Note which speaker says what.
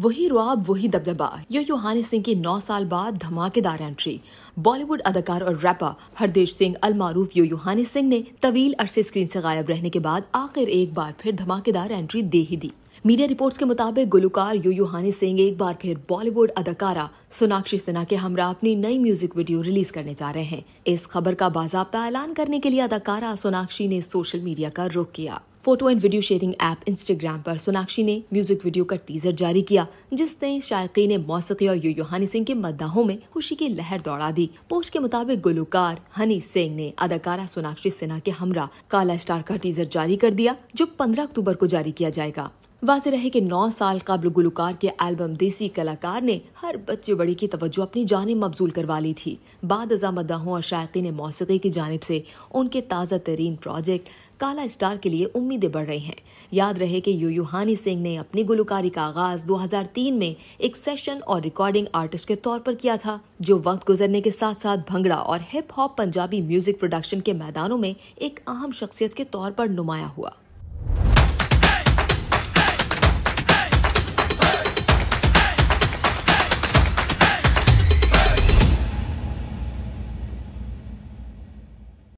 Speaker 1: वही रुआब वही दबदबा यो योहानी सिंह की 9 साल बाद धमाकेदार एंट्री बॉलीवुड अदाकार और रैपर हरदेश सिंह अलमारूफ यो योहानी सिंह ने तवील अरसे स्क्रीन से गायब रहने के बाद आखिर एक बार फिर धमाकेदार एंट्री दे ही दी मीडिया रिपोर्ट्स के मुताबिक गुलकार यो योहानी सिंह एक बार फिर बॉलीवुड अदाकारा सोनाक्षी सिन्हा के हमरा अपनी नई म्यूजिक वीडियो रिलीज करने जा रहे हैं इस खबर का बाजाबता ऐलान करने के लिए अदाकारा सोनाक्षी ने सोशल मीडिया का रुख किया photo and video sharing app Instagram पर सोनाक्षी ने म्यूजिक वीडियो का टीजर जारी किया जिसने ने मौसकी और यू हनी सिंह के मद्दाहों में खुशी की लहर दौड़ा दी पोस्ट के मुताबिक गुलकार हनी सिंह ने अदाकारा सोनाक्षी सिन्हा के हमरा काला स्टार का टीजर जारी कर दिया जो पंद्रह अक्टूबर को जारी किया जाएगा वाज रहे कि नौ साल कबल गुलकार के एल्बम देसी कलाकार ने हर बच्चे बड़े की तवज्जो अपनी जानब मबजूल करवा ली थी बाद अजा मदाहों और ने मौसी की जानब से उनके ताज़ा तरीन प्रोजेक्ट काला स्टार के लिए उम्मीदें बढ़ रही हैं याद रहे कि यू यूहानी सिंह ने अपनी गुलकारी का आगाज 2003 में एक सेशन और रिकॉर्डिंग आर्टिस्ट के तौर पर किया था जो वक्त गुजरने के साथ साथ भंगड़ा और hip hop Punjabi music production के मैदानों में एक अहम शख्सियत के तौर पर नुमाया हुआ